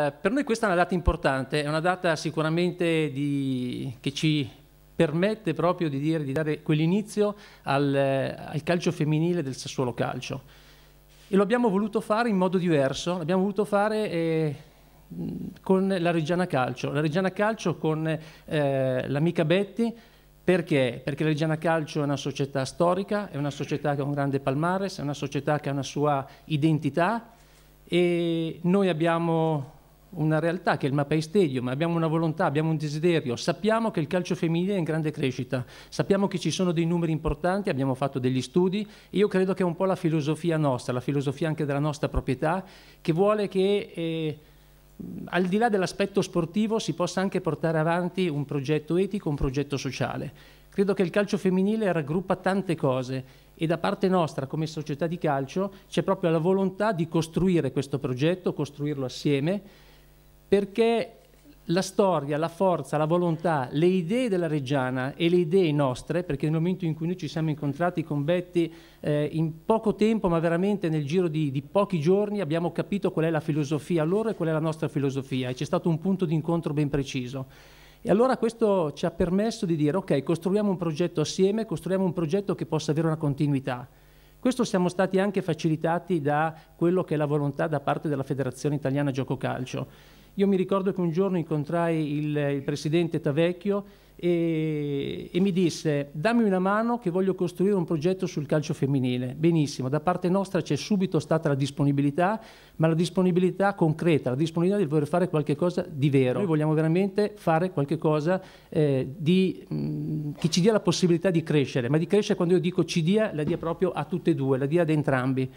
Eh, per noi questa è una data importante, è una data sicuramente di, che ci permette proprio di, dire, di dare quell'inizio al, eh, al calcio femminile del Sassuolo Calcio. E lo abbiamo voluto fare in modo diverso, l'abbiamo voluto fare eh, con la Reggiana Calcio, la Reggiana Calcio con eh, l'amica Betty, perché? Perché la Reggiana Calcio è una società storica, è una società che ha un grande palmares, è una società che ha una sua identità e noi abbiamo una realtà che è il Mapei Stadium, abbiamo una volontà, abbiamo un desiderio, sappiamo che il calcio femminile è in grande crescita, sappiamo che ci sono dei numeri importanti, abbiamo fatto degli studi e io credo che è un po' la filosofia nostra, la filosofia anche della nostra proprietà, che vuole che eh, al di là dell'aspetto sportivo si possa anche portare avanti un progetto etico, un progetto sociale. Credo che il calcio femminile raggruppa tante cose e da parte nostra come società di calcio c'è proprio la volontà di costruire questo progetto, costruirlo assieme perché la storia, la forza, la volontà, le idee della Reggiana e le idee nostre, perché nel momento in cui noi ci siamo incontrati con Betty eh, in poco tempo, ma veramente nel giro di, di, pochi giorni, abbiamo capito qual è la filosofia loro e qual è la nostra filosofia e c'è stato un punto di incontro ben preciso. E allora questo ci ha permesso di dire ok, costruiamo un progetto assieme, costruiamo un progetto che possa avere una continuità. Questo siamo stati anche facilitati da quello che è la volontà da parte della Federazione Italiana Gioco Calcio io mi ricordo che un giorno incontrai il, il presidente Tavecchio e, e, mi disse dammi una mano che voglio costruire un progetto sul calcio femminile. Benissimo, da parte nostra c'è subito stata la disponibilità, ma la disponibilità concreta, la disponibilità di voler fare qualcosa di vero. Noi vogliamo veramente fare qualcosa eh, mm, che ci dia la possibilità di crescere, ma di crescere quando io dico ci dia, la dia proprio a tutte e due, la dia ad entrambi.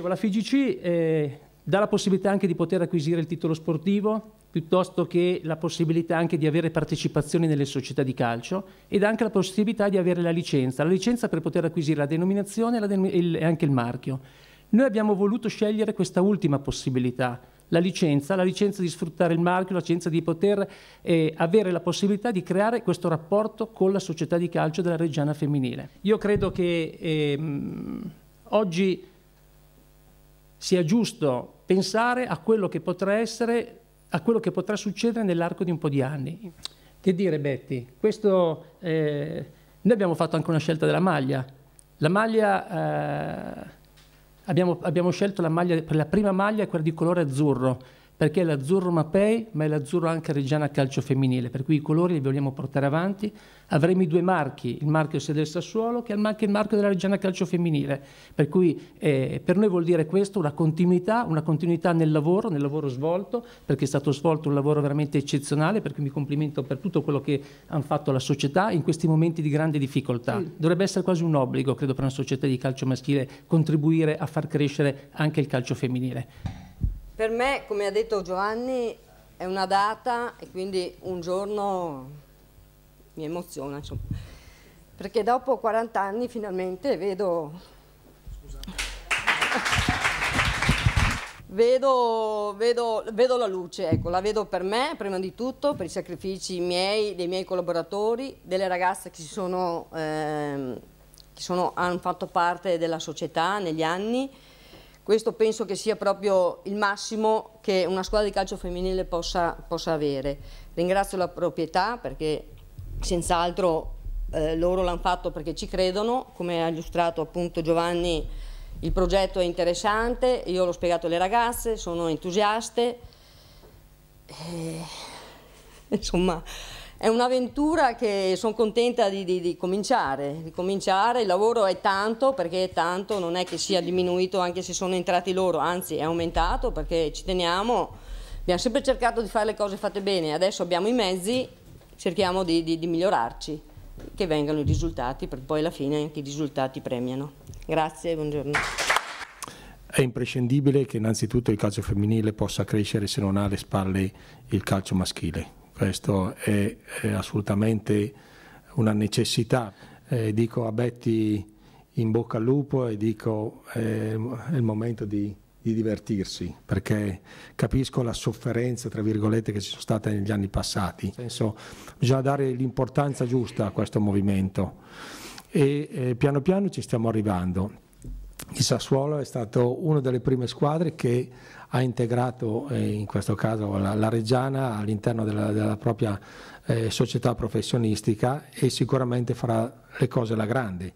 la FIGC eh, dà la possibilità anche di poter acquisire il titolo sportivo, piuttosto che la possibilità anche di avere partecipazioni nelle società di calcio ed anche la possibilità di avere la licenza, la licenza per poter acquisire la denominazione e, la den il, e anche il marchio. Noi abbiamo voluto scegliere questa ultima possibilità, la licenza, la licenza di sfruttare il marchio, la licenza di poter eh, avere la possibilità di creare questo rapporto con la società di calcio della Reggiana Femminile. Io credo che ehm, oggi sia giusto pensare a quello che potrà essere, a quello che potrà succedere nell'arco di un po' di anni. Che dire Betty, questo, eh, noi abbiamo fatto anche una scelta della maglia, la maglia, eh, abbiamo, abbiamo scelto la, maglia, la prima maglia è quella di colore azzurro, perché è l'azzurro Mapei, ma è l'azzurro anche Reggiana Calcio Femminile, per cui i colori li vogliamo portare avanti. Avremo i due marchi, il marchio sia del Sassuolo che anche il marchio della Reggiana Calcio Femminile, per cui eh, per noi vuol dire questo una continuità, una continuità nel lavoro, nel lavoro svolto, perché è stato svolto un lavoro veramente eccezionale, per cui mi complimento per tutto quello che hanno fatto la società in questi momenti di grande difficoltà. Sì. Dovrebbe essere quasi un obbligo, credo, per una società di calcio maschile contribuire a far crescere anche il calcio femminile. Per me, come ha detto Giovanni, è una data e quindi un giorno mi emoziona, insomma. perché dopo 40 anni finalmente vedo... vedo, vedo, vedo la luce, ecco, la vedo per me prima di tutto, per i sacrifici miei, dei miei collaboratori, delle ragazze che, sono, eh, che sono, hanno fatto parte della società negli anni, questo penso che sia proprio il massimo che una squadra di calcio femminile possa, possa avere. Ringrazio la proprietà perché senz'altro eh, loro l'hanno fatto perché ci credono, come ha illustrato appunto Giovanni il progetto è interessante, io l'ho spiegato alle ragazze, sono entusiaste. E, eh, insomma, è un'avventura che sono contenta di, di, di, cominciare, di cominciare, il lavoro è tanto perché è tanto, non è che sia diminuito anche se sono entrati loro, anzi è aumentato perché ci teniamo, abbiamo sempre cercato di fare le cose fatte bene, adesso abbiamo i mezzi, cerchiamo di, di migliorarci, che vengano i risultati, perché poi alla fine anche i risultati premiano. Grazie e buongiorno. È imprescindibile che innanzitutto il calcio femminile possa crescere se non ha alle spalle il calcio maschile questo è, è assolutamente una necessità. Eh, dico a Betty in bocca al lupo e dico eh, è il momento di, di, divertirsi, perché capisco la sofferenza, tra virgolette, che ci sono state negli anni passati. Nel bisogna dare l'importanza giusta a questo movimento e eh, piano piano ci stiamo arrivando il Sassuolo è stato una delle prime squadre che ha integrato eh, in questo caso la, Reggiana all'interno della, della propria eh, società professionistica e sicuramente farà le cose alla grande.